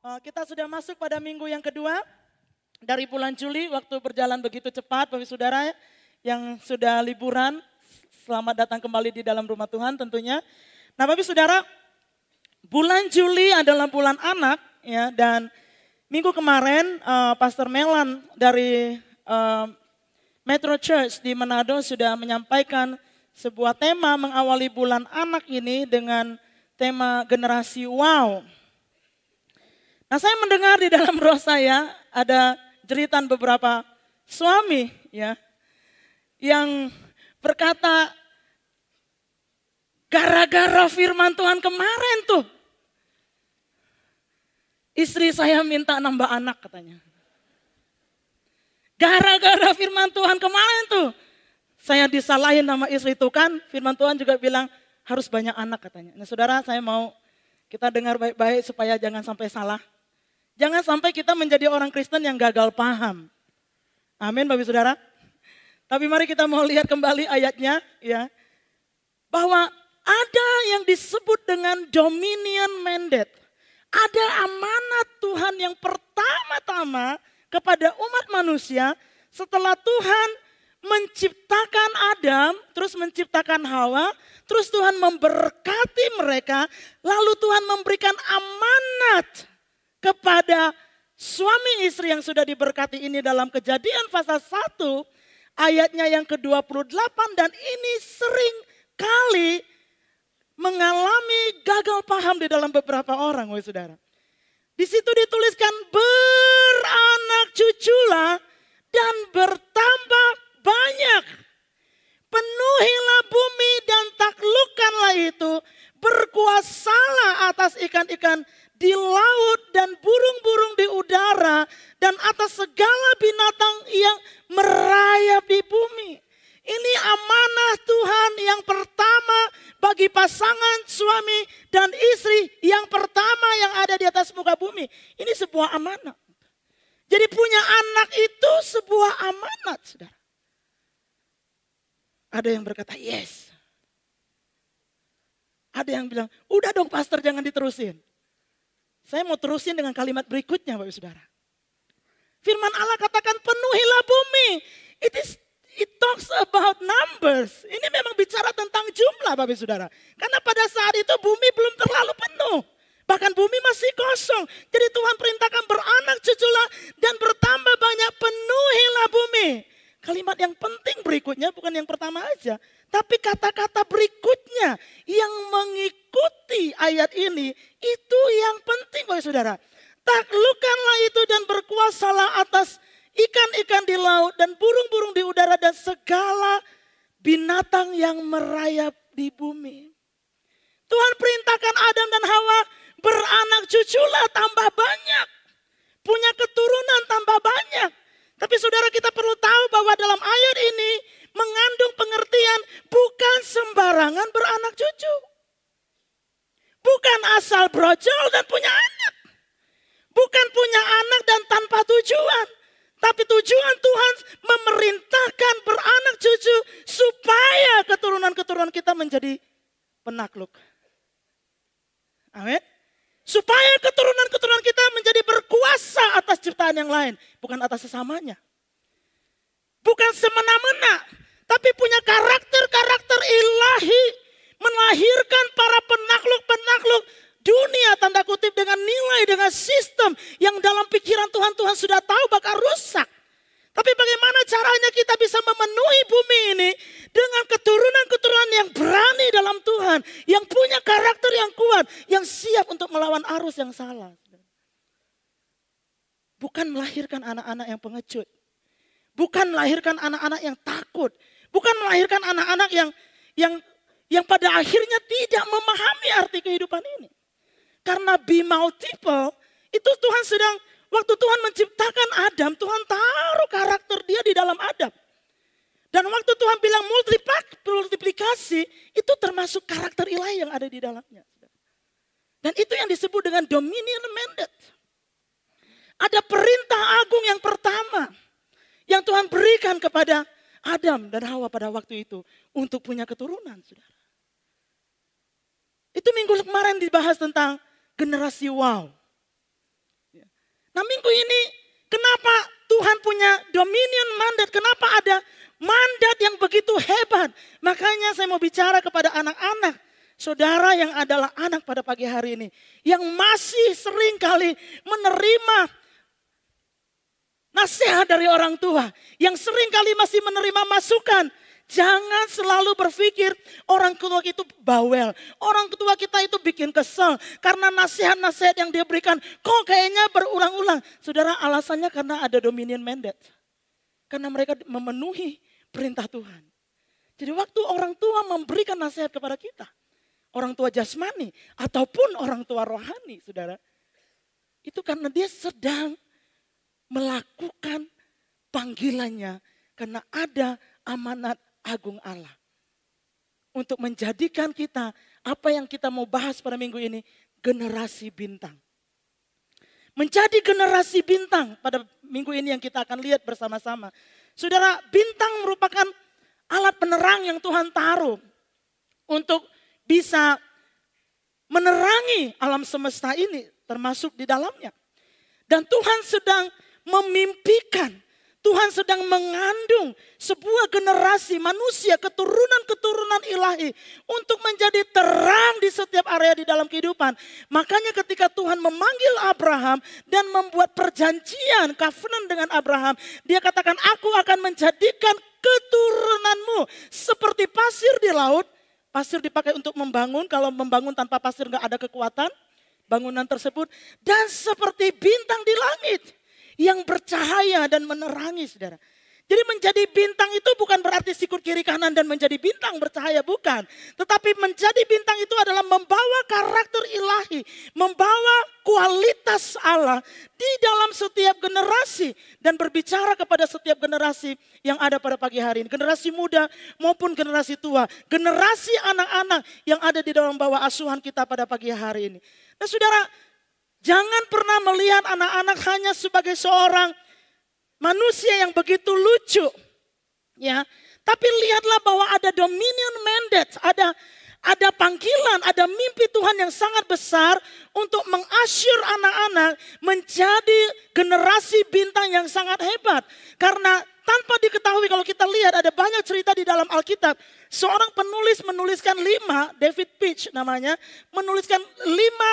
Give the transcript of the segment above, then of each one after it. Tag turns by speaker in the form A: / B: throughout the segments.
A: Eh, kita sudah masuk pada minggu yang kedua dari bulan Juli, waktu berjalan begitu cepat, Bapak Saudara yang sudah liburan, selamat datang kembali di dalam rumah Tuhan tentunya. Nah, Bapak Saudara, bulan Juli adalah bulan anak ya dan minggu kemarin eh, Pastor Melan dari eh, Metro Church di Manado sudah menyampaikan sebuah tema mengawali bulan anak ini dengan tema generasi wow. Nah saya mendengar di dalam roh saya ada jeritan beberapa suami ya yang berkata gara-gara firman Tuhan kemarin tuh istri saya minta nambah anak katanya. Gara-gara firman Tuhan kemarin tuh saya disalahin sama istri itu kan firman Tuhan juga bilang harus banyak anak katanya. Nah saudara saya mau kita dengar baik-baik supaya jangan sampai salah. Jangan sampai kita menjadi orang Kristen yang gagal paham. Amin, Bapak Saudara. Tapi mari kita mau lihat kembali ayatnya ya. Bahwa ada yang disebut dengan dominion mandate. Ada amanat Tuhan yang pertama-tama kepada umat manusia setelah Tuhan menciptakan Adam, terus menciptakan Hawa, terus Tuhan memberkati mereka, lalu Tuhan memberikan amanat kepada suami istri yang sudah diberkati ini dalam kejadian pasal 1 ayatnya yang ke-28 dan ini sering kali mengalami gagal paham di dalam beberapa orang, woi saudara. Di situ dituliskan beranak cuculah dan bertambah banyak. Penuhilah bumi dan taklukkanlah itu. Berkuasalah atas ikan-ikan di laut dan burung-burung di udara dan atas segala binatang yang merayap di bumi. Ini amanah Tuhan yang pertama bagi pasangan suami dan istri yang pertama yang ada di atas muka bumi. Ini sebuah amanah. Jadi punya anak itu sebuah amanat, saudara. Ada yang berkata, yes. Ada yang bilang, udah dong pastor jangan diterusin. Saya mau terusin dengan kalimat berikutnya Bapak Saudara. Firman Allah katakan penuhilah bumi. It is it talks about numbers. Ini memang bicara tentang jumlah Bapak Saudara. Karena pada saat itu bumi belum terlalu penuh. Bahkan bumi masih kosong. Jadi Tuhan perintahkan beranak cuculah dan bertambah banyak penuhilah bumi. Kalimat yang penting berikutnya bukan yang pertama aja. Tapi kata-kata berikutnya yang mengikuti ayat ini itu yang penting oleh saudara. Taklukanlah itu dan berkuasalah atas ikan-ikan di laut dan burung-burung di udara dan segala binatang yang merayap di bumi. Tuhan perintahkan Adam dan Hawa beranak cuculah tambah banyak. Punya keturunan tambah banyak. Tapi saudara kita perlu tahu bahwa dalam ayat ini mengandung pengertian, bukan sembarangan beranak cucu. Bukan asal brojol dan punya anak. Bukan punya anak dan tanpa tujuan. Tapi tujuan Tuhan memerintahkan beranak cucu supaya keturunan-keturunan kita menjadi penakluk. Amin. Supaya keturunan-keturunan kita menjadi berkuasa atas ciptaan yang lain. Bukan atas sesamanya. Bukan semena-mena tapi punya karakter-karakter ilahi. Melahirkan para penakluk-penakluk dunia tanda kutip dengan nilai, dengan sistem yang dalam pikiran Tuhan, Tuhan sudah tahu bakal rusak. Tapi bagaimana caranya kita bisa memenuhi bumi ini dengan keturunan-keturunan yang berani dalam Tuhan, yang punya karakter yang kuat, yang siap untuk melawan arus yang salah. Bukan melahirkan anak-anak yang pengecut. Bukan melahirkan anak-anak yang takut, Bukan melahirkan anak-anak yang yang yang pada akhirnya tidak memahami arti kehidupan ini. Karena be multiple, itu Tuhan sedang, waktu Tuhan menciptakan Adam, Tuhan taruh karakter dia di dalam Adam. Dan waktu Tuhan bilang multiplikasi, itu termasuk karakter ilahi yang ada di dalamnya. Dan itu yang disebut dengan dominion mandate. Ada perintah agung yang pertama yang Tuhan berikan kepada Adam dan Hawa pada waktu itu untuk punya keturunan, saudara. Itu minggu kemarin dibahas tentang generasi wow. Ya. Nah minggu ini kenapa Tuhan punya dominion mandat? Kenapa ada mandat yang begitu hebat? Makanya saya mau bicara kepada anak-anak. Saudara yang adalah anak pada pagi hari ini. Yang masih sering kali menerima nasihat dari orang tua yang sering kali masih menerima masukan. Jangan selalu berpikir orang tua itu bawel. Orang tua kita itu bikin kesel. Karena nasihat-nasihat yang dia berikan kok kayaknya berulang-ulang. Saudara alasannya karena ada dominion mandate. Karena mereka memenuhi perintah Tuhan. Jadi waktu orang tua memberikan nasihat kepada kita. Orang tua jasmani ataupun orang tua rohani saudara. Itu karena dia sedang melakukan panggilannya karena ada amanat agung Allah. Untuk menjadikan kita apa yang kita mau bahas pada minggu ini, generasi bintang. Menjadi generasi bintang pada minggu ini yang kita akan lihat bersama-sama. Saudara, bintang merupakan alat penerang yang Tuhan taruh untuk bisa menerangi alam semesta ini termasuk di dalamnya. Dan Tuhan sedang memimpikan. Tuhan sedang mengandung sebuah generasi manusia keturunan-keturunan ilahi untuk menjadi terang di setiap area di dalam kehidupan. Makanya ketika Tuhan memanggil Abraham dan membuat perjanjian covenant dengan Abraham, dia katakan aku akan menjadikan keturunanmu seperti pasir di laut. Pasir dipakai untuk membangun, kalau membangun tanpa pasir nggak ada kekuatan bangunan tersebut dan seperti bintang di langit yang bercahaya dan menerangi saudara. Jadi menjadi bintang itu bukan berarti sikut kiri kanan dan menjadi bintang bercahaya, bukan. Tetapi menjadi bintang itu adalah membawa karakter ilahi, membawa kualitas Allah di dalam setiap generasi dan berbicara kepada setiap generasi yang ada pada pagi hari ini. Generasi muda maupun generasi tua, generasi anak-anak yang ada di dalam bawah asuhan kita pada pagi hari ini. Nah saudara, Jangan pernah melihat anak-anak hanya sebagai seorang manusia yang begitu lucu. Ya, tapi lihatlah bahwa ada dominion mandate, ada ada panggilan, ada mimpi Tuhan yang sangat besar untuk mengasyur anak-anak menjadi generasi bintang yang sangat hebat. Karena tanpa diketahui kalau kita lihat ada banyak cerita di dalam Alkitab. Seorang penulis menuliskan lima, David Peach namanya, menuliskan lima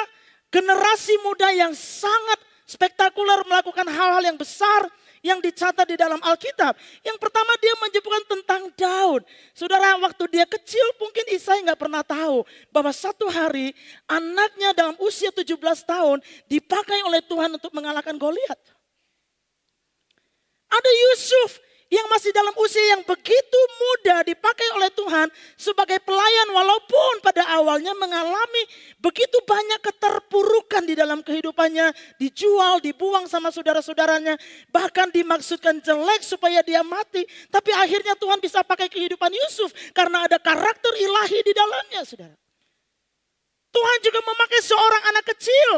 A: Generasi muda yang sangat spektakuler melakukan hal-hal yang besar yang dicatat di dalam Alkitab. Yang pertama dia menyebutkan tentang Daud. Saudara waktu dia kecil mungkin Isai nggak pernah tahu bahwa satu hari anaknya dalam usia 17 tahun dipakai oleh Tuhan untuk mengalahkan Goliat. Ada Yusuf yang masih dalam usia yang begitu muda dipakai oleh Tuhan sebagai pelayan misalnya mengalami begitu banyak keterpurukan di dalam kehidupannya, dijual, dibuang sama saudara-saudaranya, bahkan dimaksudkan jelek supaya dia mati, tapi akhirnya Tuhan bisa pakai kehidupan Yusuf karena ada karakter ilahi di dalamnya, saudara. Tuhan juga memakai seorang anak kecil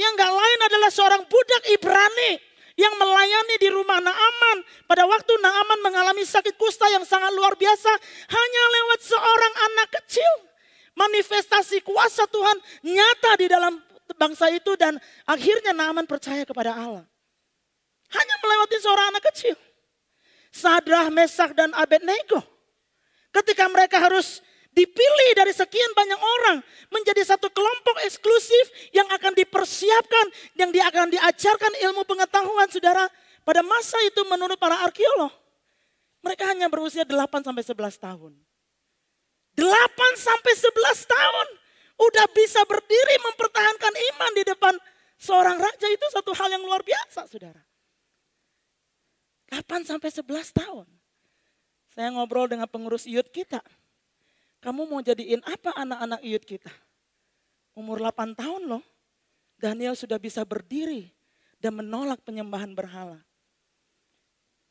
A: yang gak lain adalah seorang budak Ibrani yang melayani di rumah Naaman. Pada waktu Naaman mengalami sakit kusta yang sangat luar biasa hanya lewat seorang anak kecil manifestasi kuasa Tuhan nyata di dalam bangsa itu dan akhirnya Naaman percaya kepada Allah. Hanya melewati seorang anak kecil. Sadrah, Mesak, dan Abednego. Ketika mereka harus dipilih dari sekian banyak orang menjadi satu kelompok eksklusif yang akan dipersiapkan, yang dia akan diajarkan ilmu pengetahuan saudara. Pada masa itu menurut para arkeolog, mereka hanya berusia 8 sampai 11 tahun. 8 sampai 11 tahun udah bisa berdiri mempertahankan iman di depan seorang raja itu satu hal yang luar biasa, Saudara. 8 sampai 11 tahun. Saya ngobrol dengan pengurus iut kita. Kamu mau jadiin apa anak-anak iut kita? Umur 8 tahun loh. Daniel sudah bisa berdiri dan menolak penyembahan berhala.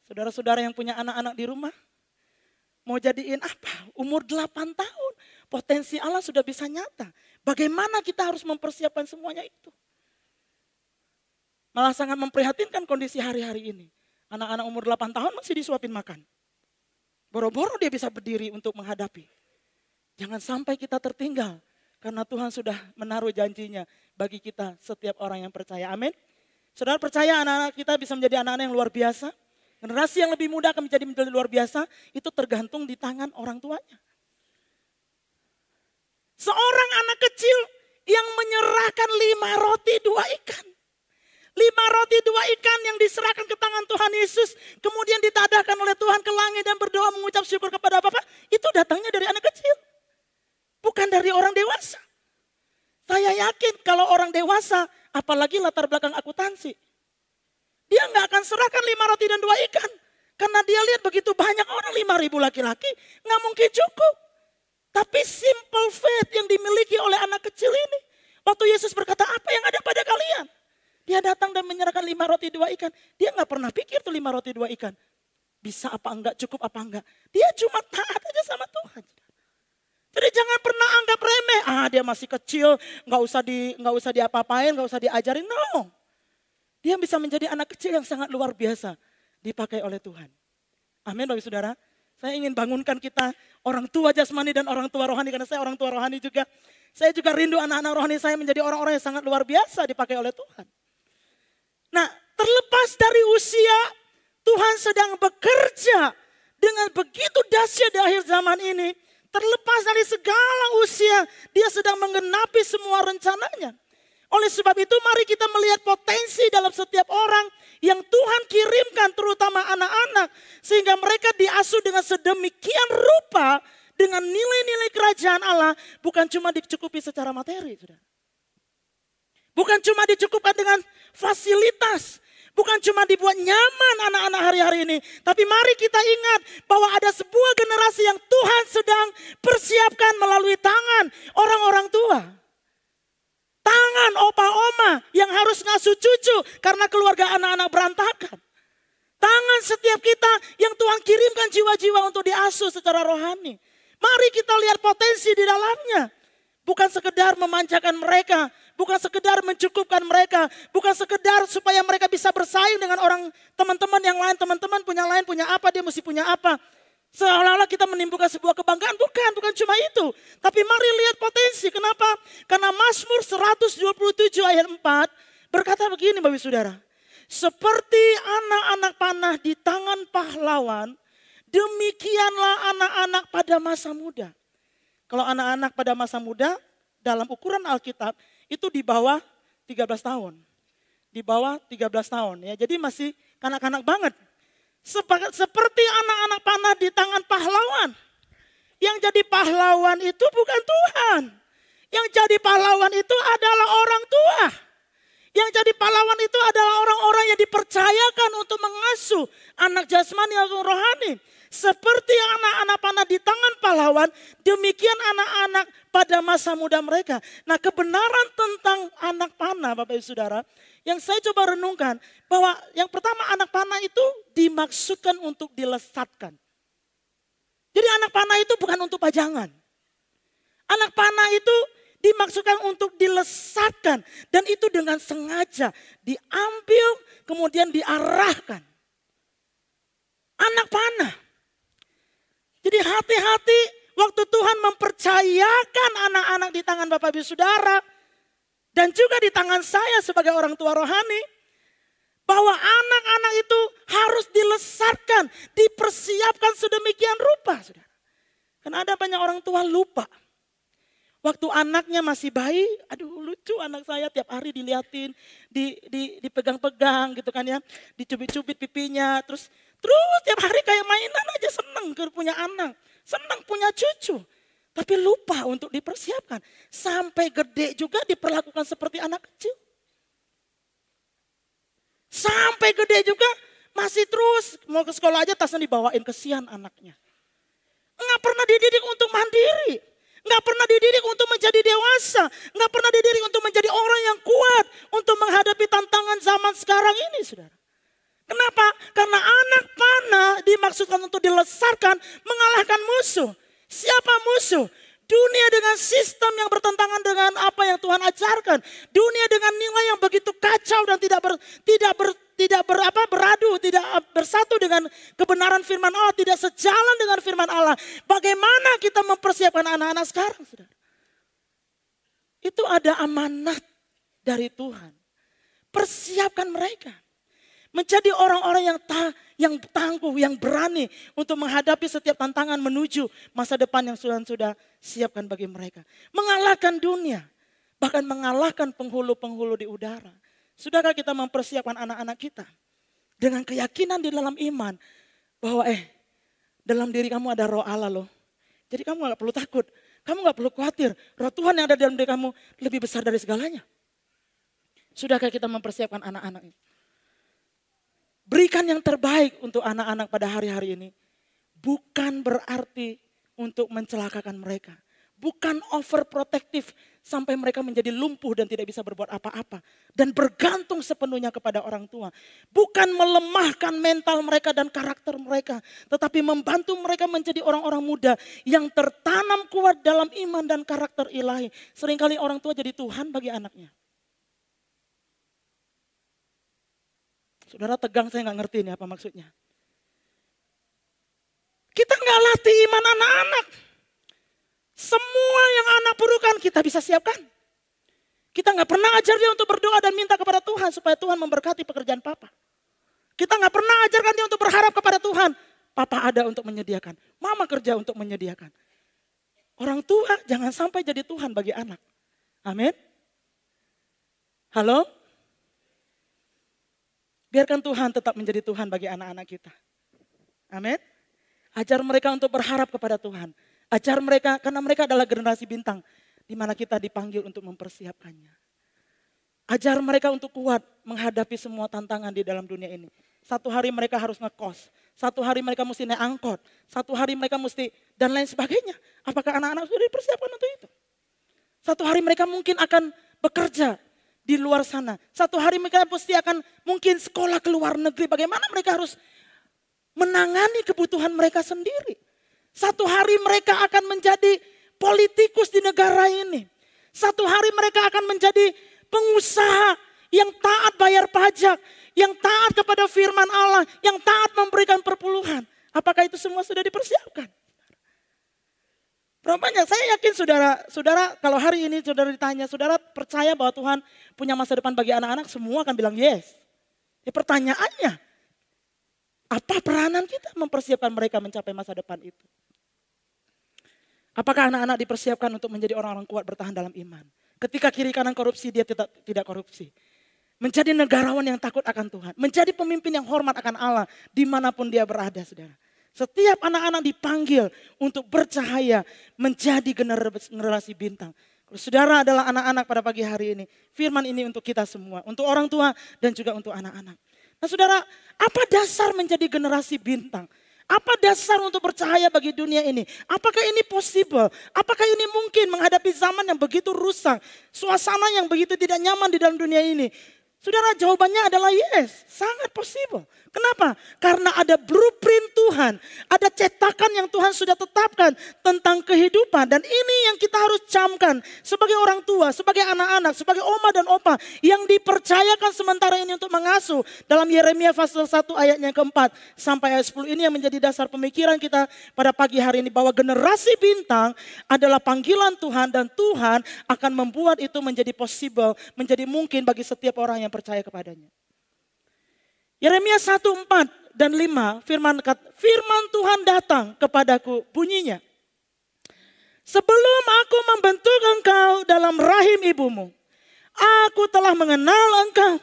A: Saudara-saudara yang punya anak-anak di rumah, mau jadiin apa? Umur 8 tahun. Potensi Allah sudah bisa nyata. Bagaimana kita harus mempersiapkan semuanya itu? Malah sangat memprihatinkan kondisi hari-hari ini. Anak-anak umur 8 tahun masih disuapin makan. Boro-boro dia bisa berdiri untuk menghadapi. Jangan sampai kita tertinggal. Karena Tuhan sudah menaruh janjinya bagi kita setiap orang yang percaya. Amin. Saudara percaya anak-anak kita bisa menjadi anak-anak yang luar biasa? Generasi yang lebih muda akan menjadi menjadi luar biasa itu tergantung di tangan orang tuanya. Seorang anak kecil yang menyerahkan lima roti dua ikan. Lima roti dua ikan yang diserahkan ke tangan Tuhan Yesus. Kemudian ditadahkan oleh Tuhan ke langit dan berdoa mengucap syukur kepada Bapak. Itu datangnya dari anak kecil. Bukan dari orang dewasa. Saya yakin kalau orang dewasa apalagi latar belakang akuntansi dia nggak akan serahkan lima roti dan dua ikan. Karena dia lihat begitu banyak orang lima ribu laki-laki nggak mungkin cukup. Tapi simple faith yang dimiliki oleh anak kecil ini. Waktu Yesus berkata apa yang ada pada kalian? Dia datang dan menyerahkan lima roti dua ikan. Dia nggak pernah pikir tuh lima roti dua ikan. Bisa apa enggak, cukup apa enggak. Dia cuma taat aja sama Tuhan. Jadi jangan pernah anggap remeh. Ah dia masih kecil, nggak usah di nggak usah diapa-apain, nggak usah diajarin. No, dia bisa menjadi anak kecil yang sangat luar biasa dipakai oleh Tuhan. Amin Bapak Saudara. Saya ingin bangunkan kita orang tua jasmani dan orang tua rohani karena saya orang tua rohani juga. Saya juga rindu anak-anak rohani saya menjadi orang-orang yang sangat luar biasa dipakai oleh Tuhan. Nah, terlepas dari usia, Tuhan sedang bekerja dengan begitu dahsyat di akhir zaman ini. Terlepas dari segala usia, dia sedang menggenapi semua rencananya. Oleh sebab itu mari kita melihat potensi dalam setiap orang yang Tuhan kirimkan terutama anak-anak. Sehingga mereka diasuh dengan sedemikian rupa dengan nilai-nilai kerajaan Allah. Bukan cuma dicukupi secara materi. Saudara. Bukan cuma dicukupkan dengan fasilitas. Bukan cuma dibuat nyaman anak-anak hari-hari ini. Tapi mari kita ingat bahwa ada sebuah generasi yang Tuhan sedang persiapkan melalui tangan orang-orang tua. Tangan opa oma yang harus ngasuh cucu karena keluarga anak-anak berantakan. Tangan setiap kita yang Tuhan kirimkan jiwa-jiwa untuk diasuh secara rohani. Mari kita lihat potensi di dalamnya. Bukan sekedar memanjakan mereka, bukan sekedar mencukupkan mereka, bukan sekedar supaya mereka bisa bersaing dengan orang teman-teman yang lain, teman-teman punya lain, punya apa, dia mesti punya apa. Seolah-olah kita menimbulkan sebuah kebanggaan, bukan, bukan cuma itu. Tapi mari lihat potensi, kenapa? Karena Mazmur 127 ayat 4 berkata begini Bapak Saudara. Seperti anak-anak panah di tangan pahlawan, demikianlah anak-anak pada masa muda. Kalau anak-anak pada masa muda, dalam ukuran Alkitab, itu di bawah 13 tahun. Di bawah 13 tahun ya, jadi masih kanak-kanak banget seperti anak-anak panah di tangan pahlawan. Yang jadi pahlawan itu bukan Tuhan. Yang jadi pahlawan itu adalah orang tua. Yang jadi pahlawan itu adalah orang-orang yang dipercayakan untuk mengasuh anak jasmani atau rohani. Seperti anak-anak panah di tangan pahlawan, demikian anak-anak pada masa muda mereka. Nah kebenaran tentang anak panah Bapak Ibu Saudara, yang saya coba renungkan bahwa yang pertama anak panah itu dimaksudkan untuk dilesatkan. Jadi anak panah itu bukan untuk pajangan. Anak panah itu dimaksudkan untuk dilesatkan dan itu dengan sengaja diambil kemudian diarahkan. Anak panah. Jadi hati-hati waktu Tuhan mempercayakan anak-anak di tangan Bapak Ibu Saudara dan juga di tangan saya sebagai orang tua rohani, bahwa anak-anak itu harus dilesatkan, dipersiapkan sedemikian rupa. Saudara. Karena ada banyak orang tua lupa. Waktu anaknya masih bayi, aduh lucu anak saya tiap hari diliatin, di, di, dipegang-pegang gitu kan ya, dicubit-cubit pipinya, terus terus tiap hari kayak mainan aja seneng punya anak, seneng punya cucu. Tapi lupa untuk dipersiapkan. Sampai gede juga diperlakukan seperti anak kecil. Sampai gede juga masih terus mau ke sekolah aja tasnya dibawain kesian anaknya. Enggak pernah dididik untuk mandiri. Enggak pernah dididik untuk menjadi dewasa. Enggak pernah dididik untuk menjadi orang yang kuat. Untuk menghadapi tantangan zaman sekarang ini saudara. Kenapa? Karena anak panah dimaksudkan untuk dilesarkan mengalahkan musuh. Siapa musuh? Dunia dengan sistem yang bertentangan dengan apa yang Tuhan ajarkan. Dunia dengan nilai yang begitu kacau dan tidak ber, tidak ber, tidak ber, apa, beradu, tidak bersatu dengan kebenaran firman Allah, tidak sejalan dengan firman Allah. Bagaimana kita mempersiapkan anak-anak sekarang, Saudara? Itu ada amanat dari Tuhan. Persiapkan mereka menjadi orang-orang yang ta yang tangguh, yang berani untuk menghadapi setiap tantangan menuju masa depan yang Tuhan sudah siapkan bagi mereka. Mengalahkan dunia, bahkan mengalahkan penghulu-penghulu di udara. Sudahkah kita mempersiapkan anak-anak kita dengan keyakinan di dalam iman bahwa eh dalam diri kamu ada roh Allah loh. Jadi kamu nggak perlu takut, kamu nggak perlu khawatir. Roh Tuhan yang ada dalam diri kamu lebih besar dari segalanya. Sudahkah kita mempersiapkan anak-anak ini? Berikan yang terbaik untuk anak-anak pada hari-hari ini. Bukan berarti untuk mencelakakan mereka. Bukan overprotective sampai mereka menjadi lumpuh dan tidak bisa berbuat apa-apa. Dan bergantung sepenuhnya kepada orang tua. Bukan melemahkan mental mereka dan karakter mereka. Tetapi membantu mereka menjadi orang-orang muda yang tertanam kuat dalam iman dan karakter ilahi. Seringkali orang tua jadi Tuhan bagi anaknya. Saudara tegang, saya nggak ngerti ini apa maksudnya. Kita nggak latih iman anak-anak. Semua yang anak perlukan kita bisa siapkan. Kita nggak pernah ajar dia untuk berdoa dan minta kepada Tuhan supaya Tuhan memberkati pekerjaan Papa. Kita nggak pernah ajarkan dia untuk berharap kepada Tuhan. Papa ada untuk menyediakan, Mama kerja untuk menyediakan. Orang tua jangan sampai jadi Tuhan bagi anak. Amin. Halo? Biarkan Tuhan tetap menjadi Tuhan bagi anak-anak kita. Amin. Ajar mereka untuk berharap kepada Tuhan. Ajar mereka karena mereka adalah generasi bintang di mana kita dipanggil untuk mempersiapkannya. Ajar mereka untuk kuat menghadapi semua tantangan di dalam dunia ini. Satu hari mereka harus ngekos, satu hari mereka mesti naik angkot, satu hari mereka mesti dan lain sebagainya. Apakah anak-anak sudah dipersiapkan untuk itu? Satu hari mereka mungkin akan bekerja di luar sana. Satu hari mereka pasti akan mungkin sekolah ke luar negeri. Bagaimana mereka harus menangani kebutuhan mereka sendiri. Satu hari mereka akan menjadi politikus di negara ini. Satu hari mereka akan menjadi pengusaha yang taat bayar pajak, yang taat kepada firman Allah, yang taat memberikan perpuluhan. Apakah itu semua sudah dipersiapkan? Rupanya saya yakin saudara, saudara kalau hari ini saudara ditanya, saudara percaya bahwa Tuhan punya masa depan bagi anak-anak, semua akan bilang yes. Ya pertanyaannya, apa peranan kita mempersiapkan mereka mencapai masa depan itu? Apakah anak-anak dipersiapkan untuk menjadi orang-orang kuat bertahan dalam iman? Ketika kiri kanan korupsi, dia tidak, tidak korupsi. Menjadi negarawan yang takut akan Tuhan. Menjadi pemimpin yang hormat akan Allah dimanapun dia berada, saudara. Setiap anak-anak dipanggil untuk bercahaya menjadi generasi bintang. Saudara adalah anak-anak pada pagi hari ini. Firman ini untuk kita semua, untuk orang tua dan juga untuk anak-anak. Nah saudara, apa dasar menjadi generasi bintang? Apa dasar untuk bercahaya bagi dunia ini? Apakah ini possible? Apakah ini mungkin menghadapi zaman yang begitu rusak? Suasana yang begitu tidak nyaman di dalam dunia ini? Saudara, jawabannya adalah yes, sangat possible. Kenapa? Karena ada blueprint Tuhan, ada cetakan yang Tuhan sudah tetapkan tentang kehidupan dan ini yang kita harus camkan sebagai orang tua, sebagai anak-anak, sebagai oma dan opa yang dipercayakan sementara ini untuk mengasuh dalam Yeremia pasal 1 ayatnya keempat sampai ayat 10 ini yang menjadi dasar pemikiran kita pada pagi hari ini bahwa generasi bintang adalah panggilan Tuhan dan Tuhan akan membuat itu menjadi possible, menjadi mungkin bagi setiap orang yang percaya kepadanya. Yeremia 1, 4 dan 5 firman, firman Tuhan datang kepadaku bunyinya. Sebelum aku membentuk engkau dalam rahim ibumu, aku telah mengenal engkau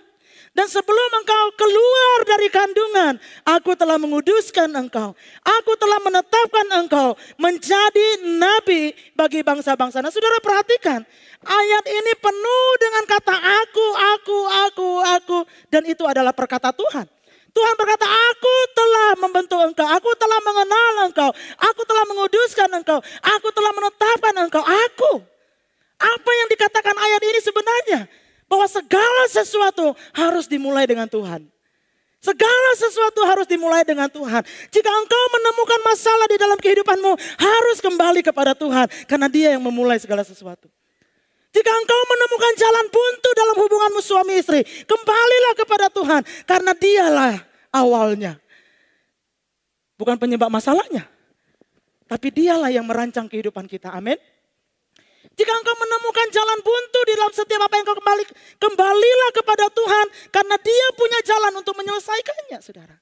A: dan sebelum engkau keluar dari kandungan, aku telah menguduskan engkau. Aku telah menetapkan engkau menjadi nabi bagi bangsa-bangsa. Nah saudara perhatikan, ayat ini penuh dengan kata aku, aku, aku, aku. Dan itu adalah perkata Tuhan. Tuhan berkata, aku telah membentuk engkau, aku telah mengenal engkau, aku telah menguduskan engkau, aku telah menetapkan engkau, aku. Apa yang dikatakan ayat ini sebenarnya? bahwa segala sesuatu harus dimulai dengan Tuhan. Segala sesuatu harus dimulai dengan Tuhan. Jika engkau menemukan masalah di dalam kehidupanmu, harus kembali kepada Tuhan karena Dia yang memulai segala sesuatu. Jika engkau menemukan jalan buntu dalam hubunganmu suami istri, kembalilah kepada Tuhan karena Dialah awalnya. Bukan penyebab masalahnya, tapi Dialah yang merancang kehidupan kita. Amin. Jika engkau menemukan jalan buntu di dalam setiap apa yang kau kembali, kembalilah kepada Tuhan karena dia punya jalan untuk menyelesaikannya, saudara.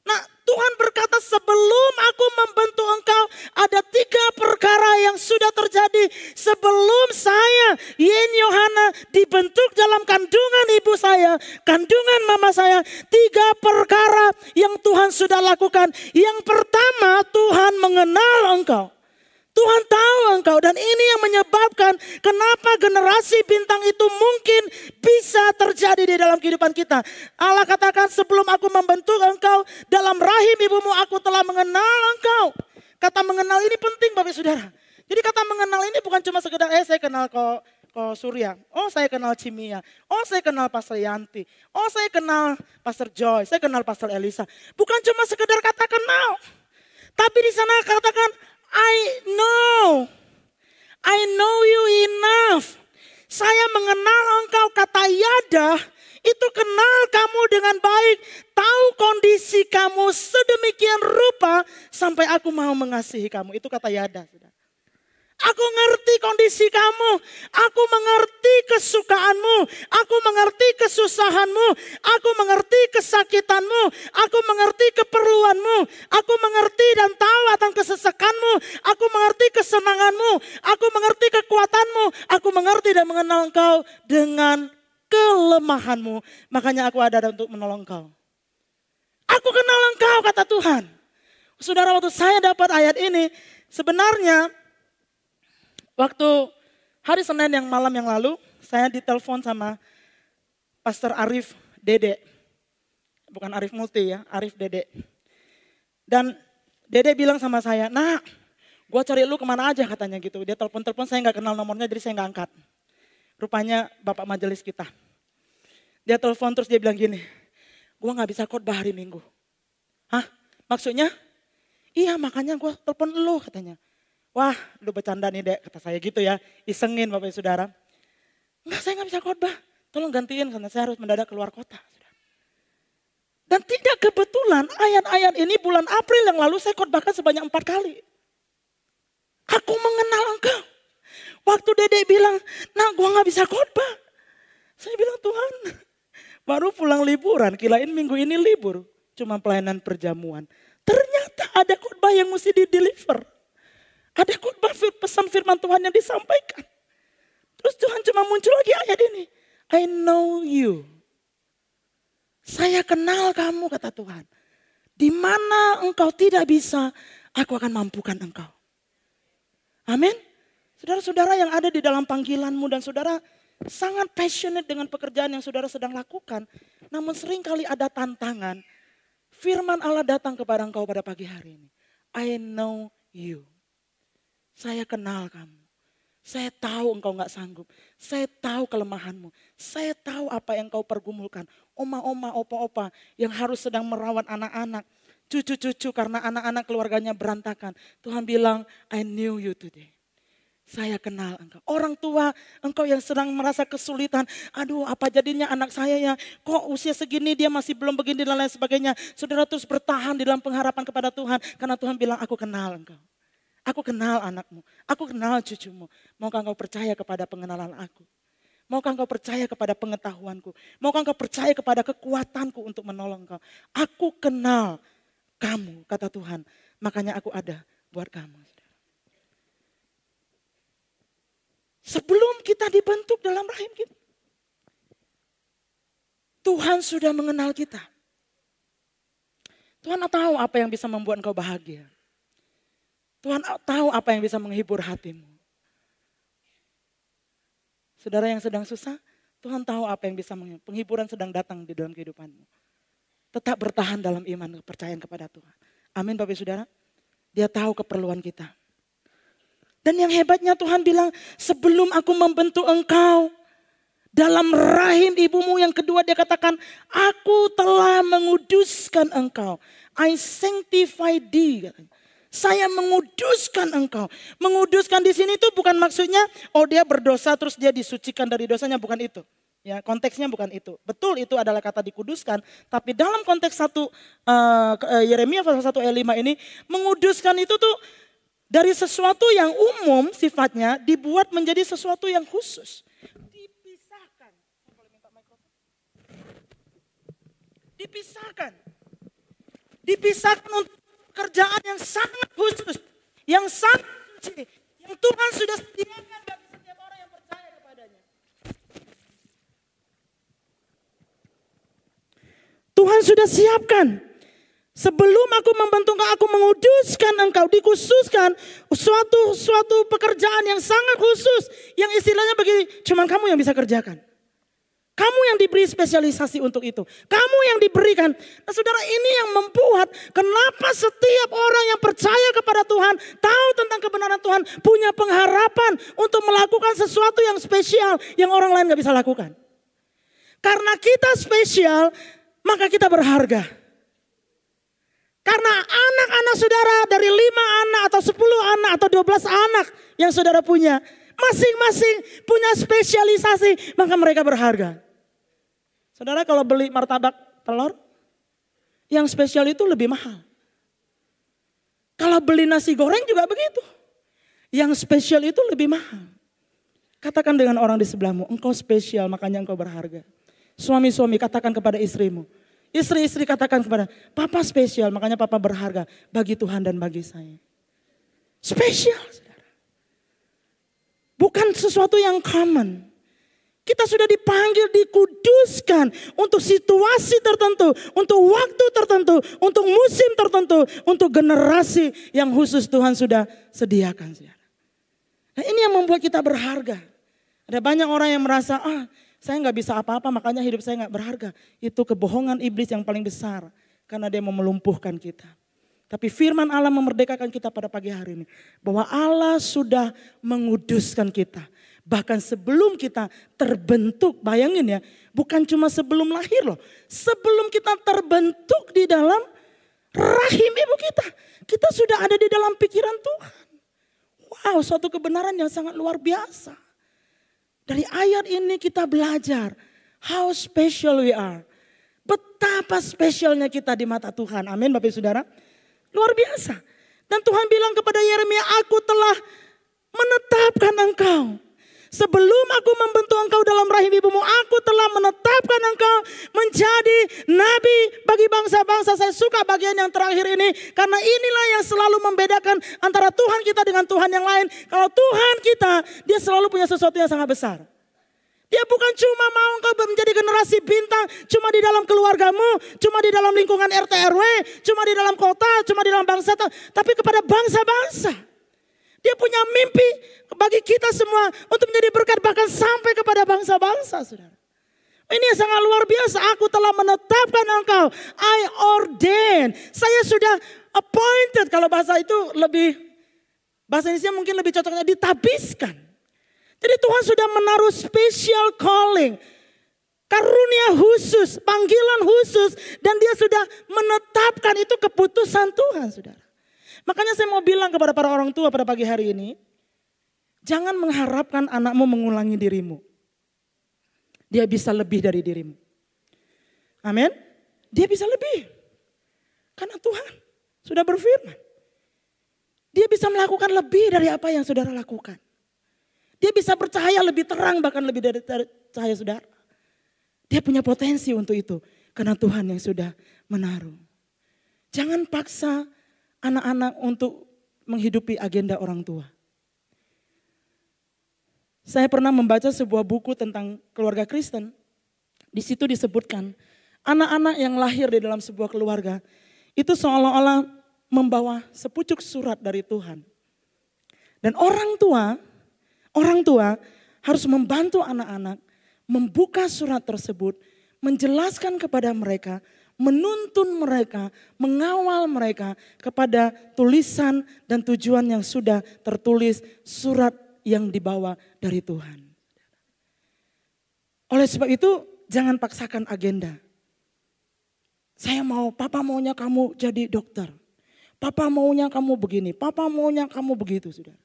A: Nah Tuhan berkata sebelum aku membentuk engkau ada tiga perkara yang sudah terjadi sebelum saya Yen Yohana dibentuk dalam kandungan ibu saya, kandungan mama saya. Tiga perkara yang Tuhan sudah lakukan. Yang pertama Tuhan mengenal engkau. Tuhan tahu engkau dan ini yang menyebabkan kenapa generasi bintang itu mungkin bisa terjadi di dalam kehidupan kita. Allah katakan sebelum aku membentuk engkau dalam rahim ibumu aku telah mengenal engkau. Kata mengenal ini penting Bapak Saudara. Jadi kata mengenal ini bukan cuma sekedar eh saya kenal kok kok Surya. Oh saya kenal Cimia. Oh saya kenal Pastor Yanti. Oh saya kenal Pastor Joy. Saya kenal Pastor Elisa. Bukan cuma sekedar kata kenal. Tapi di sana katakan I know. I know you enough. Saya mengenal engkau kata yada, itu kenal kamu dengan baik, tahu kondisi kamu sedemikian rupa sampai aku mau mengasihi kamu. Itu kata yada, Saudara. Aku ngerti kondisi kamu. Aku mengerti kesukaanmu. Aku mengerti kesusahanmu. Aku mengerti kesakitanmu. Aku mengerti keperluanmu. Aku mengerti dan tahu akan kesesakanmu. Aku mengerti kesenanganmu. Aku mengerti kekuatanmu. Aku mengerti dan mengenal engkau dengan kelemahanmu. Makanya aku ada untuk menolong engkau. Aku kenal engkau kata Tuhan. Saudara waktu saya dapat ayat ini, sebenarnya Waktu hari Senin yang malam yang lalu, saya ditelepon sama Pastor Arif Dede. Bukan Arif Multi ya, Arif Dede. Dan Dede bilang sama saya, nah gue cari lu kemana aja katanya gitu. Dia telepon-telepon saya nggak kenal nomornya jadi saya nggak angkat. Rupanya bapak majelis kita. Dia telepon terus dia bilang gini, gue nggak bisa khotbah hari minggu. Hah? Maksudnya? Iya makanya gue telepon lu katanya. Wah, lu bercanda nih dek, kata saya gitu ya. Isengin Bapak Saudara. Enggak, saya nggak bisa khotbah. Tolong gantiin karena saya harus mendadak keluar kota. Dan tidak kebetulan ayat-ayat ini bulan April yang lalu saya khotbahkan sebanyak empat kali. Aku mengenal engkau. Waktu dedek bilang, nah gua nggak bisa khotbah. Saya bilang Tuhan, baru pulang liburan, kilain minggu ini libur. Cuma pelayanan perjamuan. Ternyata ada khotbah yang mesti di-deliver. Ada khotbah pesan firman Tuhan yang disampaikan. Terus Tuhan cuma muncul lagi ayat ini. I know you. Saya kenal kamu kata Tuhan. Di mana engkau tidak bisa, aku akan mampukan engkau. Amin. Saudara-saudara yang ada di dalam panggilanmu dan saudara sangat passionate dengan pekerjaan yang saudara sedang lakukan. Namun seringkali ada tantangan. Firman Allah datang kepada engkau pada pagi hari ini. I know you. Saya kenal kamu. Saya tahu engkau nggak sanggup. Saya tahu kelemahanmu. Saya tahu apa yang kau pergumulkan. Oma-oma, opa-opa yang harus sedang merawat anak-anak. Cucu-cucu karena anak-anak keluarganya berantakan. Tuhan bilang, I knew you today. Saya kenal engkau. Orang tua, engkau yang sedang merasa kesulitan. Aduh, apa jadinya anak saya ya? Kok usia segini dia masih belum begini dan lain sebagainya. Saudara terus bertahan di dalam pengharapan kepada Tuhan. Karena Tuhan bilang, aku kenal engkau. Aku kenal anakmu, aku kenal cucumu. Maukah engkau percaya kepada pengenalan aku? Maukah engkau percaya kepada pengetahuanku? Maukah engkau percaya kepada kekuatanku untuk menolong engkau? Aku kenal kamu, kata Tuhan. Makanya aku ada buat kamu. Sebelum kita dibentuk dalam rahim kita. Tuhan sudah mengenal kita. Tuhan tahu apa yang bisa membuat engkau bahagia. Tuhan tahu apa yang bisa menghibur hatimu. Saudara yang sedang susah, Tuhan tahu apa yang bisa menghibur. Penghiburan sedang datang di dalam kehidupanmu. Tetap bertahan dalam iman kepercayaan kepada Tuhan. Amin Bapak Saudara. Dia tahu keperluan kita. Dan yang hebatnya Tuhan bilang, sebelum aku membentuk engkau, dalam rahim ibumu yang kedua dia katakan, aku telah menguduskan engkau. I sanctify thee. Saya menguduskan engkau. Menguduskan di sini itu bukan maksudnya oh dia berdosa terus dia disucikan dari dosanya bukan itu. Ya, konteksnya bukan itu. Betul itu adalah kata dikuduskan, tapi dalam konteks satu uh, Yeremia pasal 1 ayat 5 ini menguduskan itu tuh dari sesuatu yang umum sifatnya dibuat menjadi sesuatu yang khusus. Dipisahkan. Dipisahkan. Dipisahkan untuk pekerjaan yang sangat khusus, yang sangat suci, yang Tuhan sudah sediakan bagi setiap orang yang percaya kepadanya. Tuhan sudah siapkan. Sebelum aku membentuk aku menguduskan engkau, dikhususkan suatu suatu pekerjaan yang sangat khusus, yang istilahnya bagi cuman kamu yang bisa kerjakan. Kamu yang diberi spesialisasi untuk itu. Kamu yang diberikan. Nah, saudara ini yang membuat kenapa setiap orang yang percaya kepada Tuhan, tahu tentang kebenaran Tuhan, punya pengharapan untuk melakukan sesuatu yang spesial yang orang lain gak bisa lakukan. Karena kita spesial, maka kita berharga. Karena anak-anak saudara dari lima anak atau sepuluh anak atau dua belas anak yang saudara punya, masing-masing punya spesialisasi, maka mereka berharga. Saudara kalau beli martabak telur, yang spesial itu lebih mahal. Kalau beli nasi goreng juga begitu. Yang spesial itu lebih mahal. Katakan dengan orang di sebelahmu, engkau spesial makanya engkau berharga. Suami-suami katakan kepada istrimu. Istri-istri katakan kepada, papa spesial makanya papa berharga bagi Tuhan dan bagi saya. Spesial saudara. Bukan sesuatu yang common. Kita sudah dipanggil, dikuduskan untuk situasi tertentu, untuk waktu tertentu, untuk musim tertentu, untuk generasi yang khusus Tuhan sudah sediakan. Nah ini yang membuat kita berharga. Ada banyak orang yang merasa, ah saya nggak bisa apa-apa makanya hidup saya nggak berharga. Itu kebohongan iblis yang paling besar karena dia mau melumpuhkan kita. Tapi firman Allah memerdekakan kita pada pagi hari ini. Bahwa Allah sudah menguduskan kita. Bahkan sebelum kita terbentuk, bayangin ya, bukan cuma sebelum lahir loh. Sebelum kita terbentuk di dalam rahim ibu kita, kita sudah ada di dalam pikiran Tuhan. Wow, suatu kebenaran yang sangat luar biasa. Dari ayat ini kita belajar how special we are. Betapa spesialnya kita di mata Tuhan. Amin Bapak Saudara. Luar biasa. Dan Tuhan bilang kepada Yeremia, aku telah menetapkan engkau Sebelum aku membentuk engkau dalam rahim ibumu, aku telah menetapkan engkau menjadi nabi bagi bangsa-bangsa. Saya suka bagian yang terakhir ini karena inilah yang selalu membedakan antara Tuhan kita dengan Tuhan yang lain. Kalau Tuhan kita, dia selalu punya sesuatu yang sangat besar. Dia bukan cuma mau engkau menjadi generasi bintang, cuma di dalam keluargamu, cuma di dalam lingkungan RT RW, cuma di dalam kota, cuma di dalam bangsa, tapi kepada bangsa-bangsa. Dia punya mimpi bagi kita semua untuk menjadi berkat bahkan sampai kepada bangsa-bangsa, saudara. Ini sangat luar biasa. Aku telah menetapkan engkau. I ordain. Saya sudah appointed. Kalau bahasa itu lebih, bahasa Indonesia mungkin lebih cocoknya ditabiskan. Jadi Tuhan sudah menaruh special calling. Karunia khusus, panggilan khusus. Dan dia sudah menetapkan itu keputusan Tuhan saudara. Makanya saya mau bilang kepada para orang tua pada pagi hari ini, jangan mengharapkan anakmu mengulangi dirimu. Dia bisa lebih dari dirimu. Amin. Dia bisa lebih. Karena Tuhan sudah berfirman. Dia bisa melakukan lebih dari apa yang saudara lakukan. Dia bisa bercahaya lebih terang bahkan lebih dari cahaya saudara. Dia punya potensi untuk itu. Karena Tuhan yang sudah menaruh. Jangan paksa anak-anak untuk menghidupi agenda orang tua. Saya pernah membaca sebuah buku tentang keluarga Kristen. Di situ disebutkan, anak-anak yang lahir di dalam sebuah keluarga itu seolah-olah membawa sepucuk surat dari Tuhan. Dan orang tua, orang tua harus membantu anak-anak membuka surat tersebut, menjelaskan kepada mereka menuntun mereka, mengawal mereka kepada tulisan dan tujuan yang sudah tertulis surat yang dibawa dari Tuhan. Oleh sebab itu, jangan paksakan agenda. Saya mau, papa maunya kamu jadi dokter. Papa maunya kamu begini, papa maunya kamu begitu, saudara.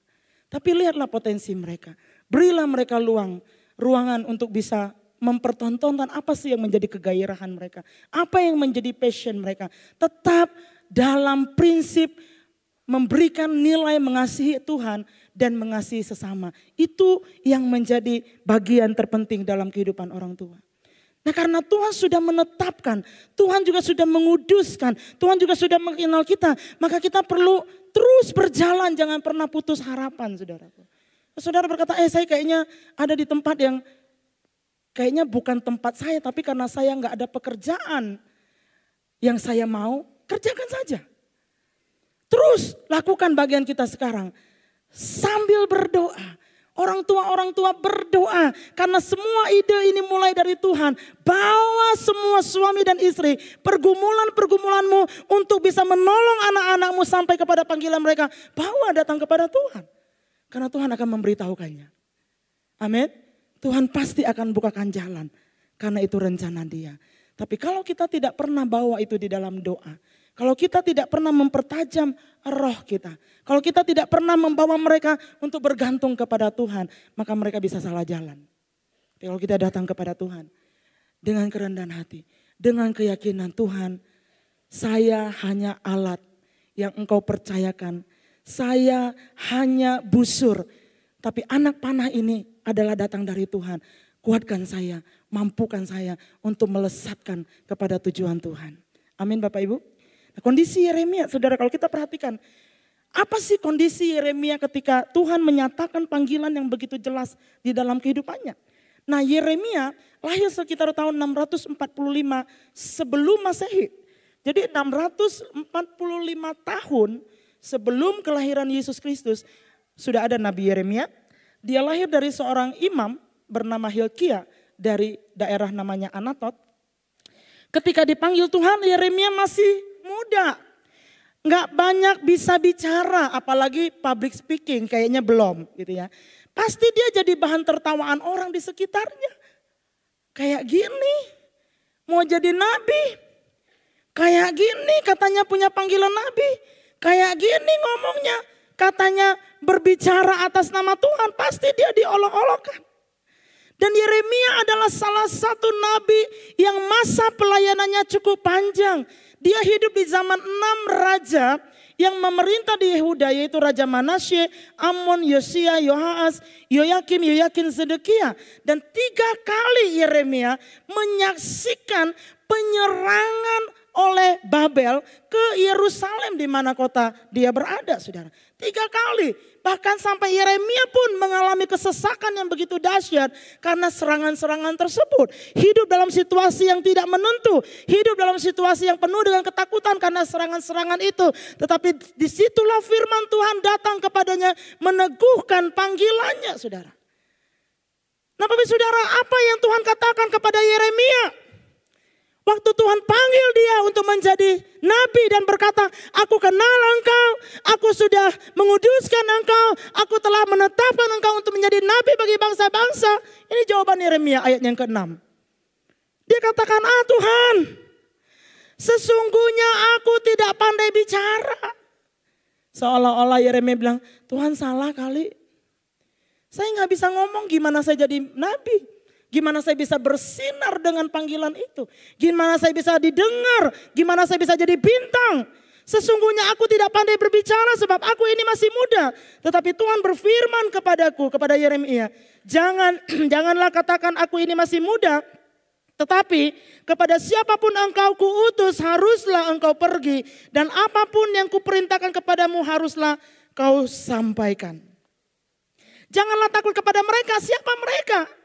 A: Tapi lihatlah potensi mereka. Berilah mereka luang, ruangan untuk bisa mempertontonkan apa sih yang menjadi kegairahan mereka, apa yang menjadi passion mereka. Tetap dalam prinsip memberikan nilai mengasihi Tuhan dan mengasihi sesama. Itu yang menjadi bagian terpenting dalam kehidupan orang tua. Nah karena Tuhan sudah menetapkan, Tuhan juga sudah menguduskan, Tuhan juga sudah mengenal kita. Maka kita perlu terus berjalan, jangan pernah putus harapan saudara Saudara berkata, eh saya kayaknya ada di tempat yang kayaknya bukan tempat saya, tapi karena saya nggak ada pekerjaan yang saya mau, kerjakan saja. Terus lakukan bagian kita sekarang sambil berdoa. Orang tua-orang tua berdoa karena semua ide ini mulai dari Tuhan. Bawa semua suami dan istri, pergumulan-pergumulanmu untuk bisa menolong anak-anakmu sampai kepada panggilan mereka. Bawa datang kepada Tuhan. Karena Tuhan akan memberitahukannya. Amin. Tuhan pasti akan bukakan jalan. Karena itu rencana dia. Tapi kalau kita tidak pernah bawa itu di dalam doa. Kalau kita tidak pernah mempertajam roh kita. Kalau kita tidak pernah membawa mereka untuk bergantung kepada Tuhan. Maka mereka bisa salah jalan. Tapi kalau kita datang kepada Tuhan. Dengan kerendahan hati. Dengan keyakinan Tuhan. Saya hanya alat yang engkau percayakan. Saya hanya busur. Tapi anak panah ini adalah datang dari Tuhan. Kuatkan saya, mampukan saya untuk melesatkan kepada tujuan Tuhan. Amin Bapak Ibu. Nah, kondisi Yeremia, saudara kalau kita perhatikan, apa sih kondisi Yeremia ketika Tuhan menyatakan panggilan yang begitu jelas di dalam kehidupannya? Nah Yeremia lahir sekitar tahun 645 sebelum masehi. Jadi 645 tahun sebelum kelahiran Yesus Kristus sudah ada Nabi Yeremia, dia lahir dari seorang imam bernama Hilkiah dari daerah namanya Anatot. Ketika dipanggil Tuhan, Yeremia masih muda. Nggak banyak bisa bicara, apalagi public speaking kayaknya belum gitu ya. Pasti dia jadi bahan tertawaan orang di sekitarnya. Kayak gini, mau jadi nabi. Kayak gini katanya punya panggilan nabi. Kayak gini ngomongnya katanya berbicara atas nama Tuhan, pasti dia diolok-olokkan. Dan Yeremia adalah salah satu nabi yang masa pelayanannya cukup panjang. Dia hidup di zaman enam raja yang memerintah di Yehuda yaitu Raja Manasye, Amon, Yosia, Yohaas, Yoyakim, Yoyakin, Sedekia. Dan tiga kali Yeremia menyaksikan penyerangan oleh Babel ke Yerusalem di mana kota dia berada, saudara tiga kali. Bahkan sampai Yeremia pun mengalami kesesakan yang begitu dahsyat karena serangan-serangan tersebut. Hidup dalam situasi yang tidak menentu, hidup dalam situasi yang penuh dengan ketakutan karena serangan-serangan itu. Tetapi disitulah firman Tuhan datang kepadanya meneguhkan panggilannya saudara. Nah, tapi saudara, apa yang Tuhan katakan kepada Yeremia? Waktu Tuhan panggil dia untuk menjadi nabi dan berkata, aku kenal engkau, aku sudah menguduskan engkau, aku telah menetapkan engkau untuk menjadi nabi bagi bangsa-bangsa. Ini jawaban Yeremia ayat yang ke-6. Dia katakan, ah Tuhan, sesungguhnya aku tidak pandai bicara. Seolah-olah Yeremia bilang, Tuhan salah kali. Saya nggak bisa ngomong gimana saya jadi nabi. Gimana saya bisa bersinar dengan panggilan itu? Gimana saya bisa didengar? Gimana saya bisa jadi bintang? Sesungguhnya aku tidak pandai berbicara sebab aku ini masih muda. Tetapi Tuhan berfirman kepadaku, kepada Yeremia. Jangan, janganlah katakan aku ini masih muda. Tetapi kepada siapapun engkau kuutus haruslah engkau pergi. Dan apapun yang kuperintahkan kepadamu haruslah kau sampaikan. Janganlah takut kepada mereka. Siapa mereka?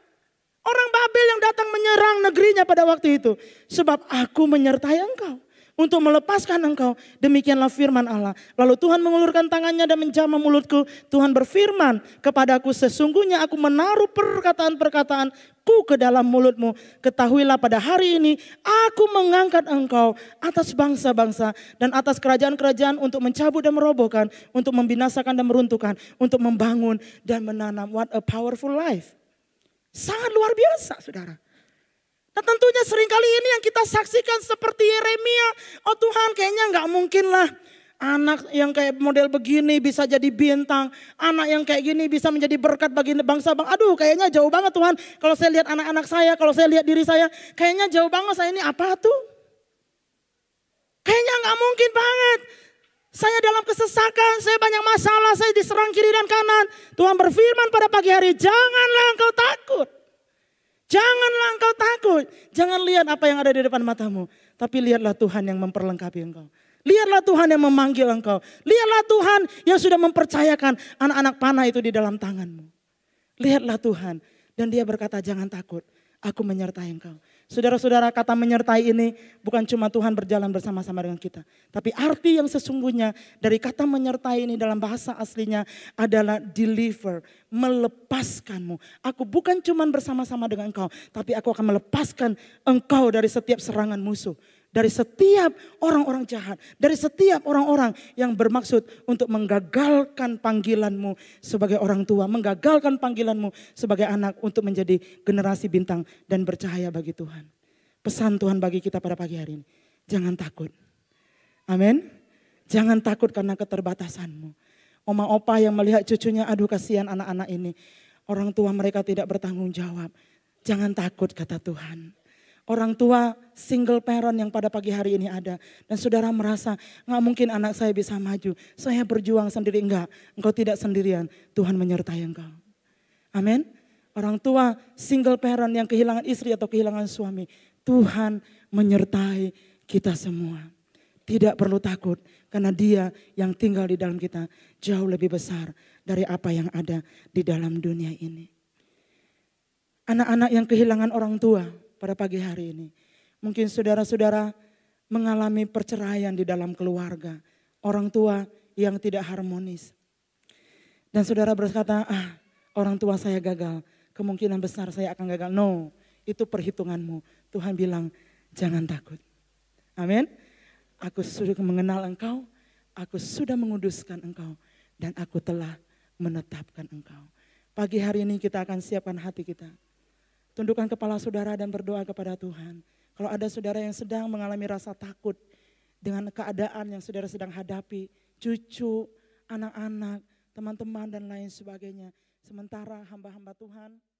A: Orang Babel yang datang menyerang negerinya pada waktu itu. Sebab aku menyertai engkau untuk melepaskan engkau. Demikianlah firman Allah. Lalu Tuhan mengulurkan tangannya dan menjamah mulutku. Tuhan berfirman kepadaku, sesungguhnya aku menaruh perkataan-perkataan ku ke dalam mulutmu. Ketahuilah pada hari ini aku mengangkat engkau atas bangsa-bangsa dan atas kerajaan-kerajaan untuk mencabut dan merobohkan, untuk membinasakan dan meruntuhkan, untuk membangun dan menanam. What a powerful life. Sangat luar biasa saudara. Nah tentunya seringkali ini yang kita saksikan seperti Yeremia. Oh Tuhan kayaknya nggak mungkin lah anak yang kayak model begini bisa jadi bintang, anak yang kayak gini bisa menjadi berkat bagi bangsa bang. Aduh, kayaknya jauh banget Tuhan. Kalau saya lihat anak-anak saya, kalau saya lihat diri saya, kayaknya jauh banget saya ini apa tuh? Kayaknya nggak mungkin banget. Saya dalam kesesakan, saya banyak masalah, saya diserang kiri dan kanan. Tuhan berfirman pada pagi hari, janganlah engkau takut. Janganlah engkau takut. Jangan lihat apa yang ada di depan matamu. Tapi lihatlah Tuhan yang memperlengkapi engkau. Lihatlah Tuhan yang memanggil engkau. Lihatlah Tuhan yang sudah mempercayakan anak-anak panah itu di dalam tanganmu. Lihatlah Tuhan. Dan dia berkata jangan takut. Aku menyertai engkau. Saudara-saudara kata menyertai ini bukan cuma Tuhan berjalan bersama-sama dengan kita. Tapi arti yang sesungguhnya dari kata menyertai ini dalam bahasa aslinya adalah deliver, melepaskanmu. Aku bukan cuma bersama-sama dengan engkau, tapi aku akan melepaskan engkau dari setiap serangan musuh dari setiap orang-orang jahat, dari setiap orang-orang yang bermaksud untuk menggagalkan panggilanmu sebagai orang tua, menggagalkan panggilanmu sebagai anak untuk menjadi generasi bintang dan bercahaya bagi Tuhan. Pesan Tuhan bagi kita pada pagi hari ini, jangan takut. Amin. Jangan takut karena keterbatasanmu. Oma opa yang melihat cucunya, aduh kasihan anak-anak ini. Orang tua mereka tidak bertanggung jawab. Jangan takut kata Tuhan orang tua single parent yang pada pagi hari ini ada. Dan saudara merasa, nggak mungkin anak saya bisa maju. Saya berjuang sendiri. Enggak, engkau tidak sendirian. Tuhan menyertai engkau. Amin. Orang tua single parent yang kehilangan istri atau kehilangan suami. Tuhan menyertai kita semua. Tidak perlu takut karena dia yang tinggal di dalam kita jauh lebih besar dari apa yang ada di dalam dunia ini. Anak-anak yang kehilangan orang tua, pada pagi hari ini. Mungkin saudara-saudara mengalami perceraian di dalam keluarga. Orang tua yang tidak harmonis. Dan saudara berkata, ah orang tua saya gagal. Kemungkinan besar saya akan gagal. No, itu perhitunganmu. Tuhan bilang, jangan takut. Amin. Aku sudah mengenal engkau, aku sudah menguduskan engkau, dan aku telah menetapkan engkau. Pagi hari ini kita akan siapkan hati kita. Tundukkan kepala saudara dan berdoa kepada Tuhan. Kalau ada saudara yang sedang mengalami rasa takut dengan keadaan yang saudara sedang hadapi, cucu, anak-anak, teman-teman dan lain sebagainya. Sementara hamba-hamba Tuhan